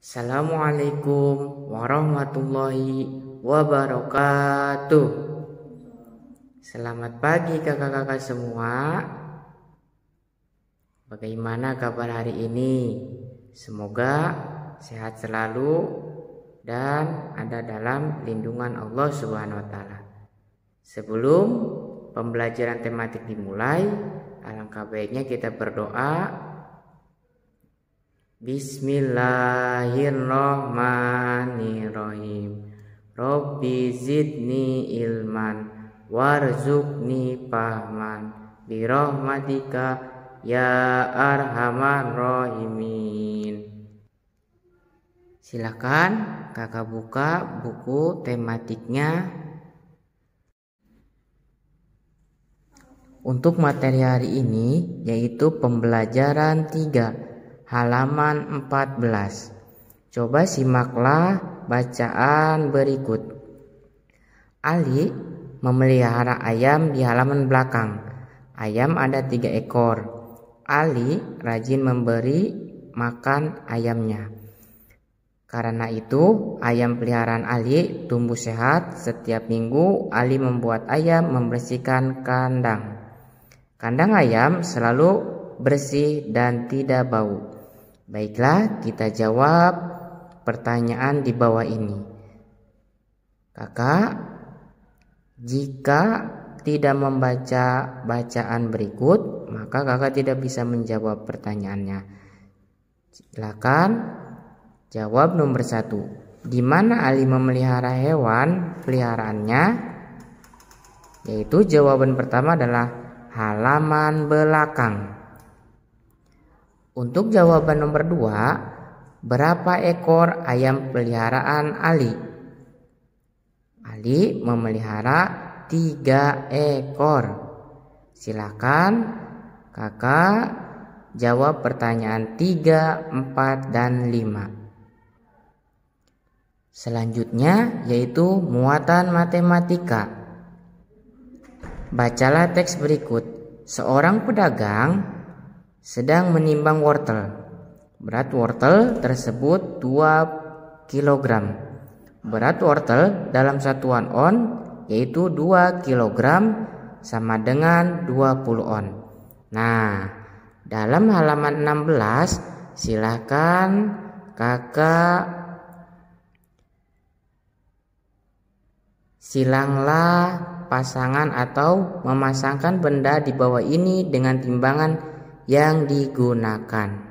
Assalamualaikum warahmatullahi wabarakatuh. Selamat pagi kakak-kakak semua. Bagaimana kabar hari ini? Semoga sehat selalu dan ada dalam lindungan Allah Subhanahu wa taala. Sebelum pembelajaran tematik dimulai, alangkah baiknya kita berdoa Bismillahirrahmanirrahim Robbi zidni ilman Warzukni pahman Birahmatika Ya arhamar rahimin Silakan kakak buka buku tematiknya Untuk materi hari ini yaitu pembelajaran 3 halaman 14. Coba simaklah bacaan berikut. Ali memelihara ayam di halaman belakang. Ayam ada tiga ekor. Ali rajin memberi makan ayamnya. Karena itu, ayam peliharaan Ali tumbuh sehat. Setiap minggu, Ali membuat ayam membersihkan kandang. Kandang ayam selalu bersih dan tidak bau. Baiklah, kita jawab pertanyaan di bawah ini. Kakak, jika tidak membaca bacaan berikut, maka kakak tidak bisa menjawab pertanyaannya. Silakan jawab nomor satu. Di mana Ali memelihara hewan peliharaannya? Yaitu jawaban pertama adalah halaman belakang. Untuk jawaban nomor dua, berapa ekor ayam peliharaan Ali? Ali memelihara tiga ekor. Silakan kakak jawab pertanyaan 3, 4, dan 5. Selanjutnya yaitu muatan matematika. Bacalah teks berikut. Seorang pedagang sedang menimbang wortel. Berat wortel tersebut 2 kg. Berat wortel dalam satuan on yaitu 2 kg sama dengan 20 on. Nah, dalam halaman 16 silahkan kakak Silanglah pasangan atau memasangkan benda di bawah ini dengan timbangan yang digunakan.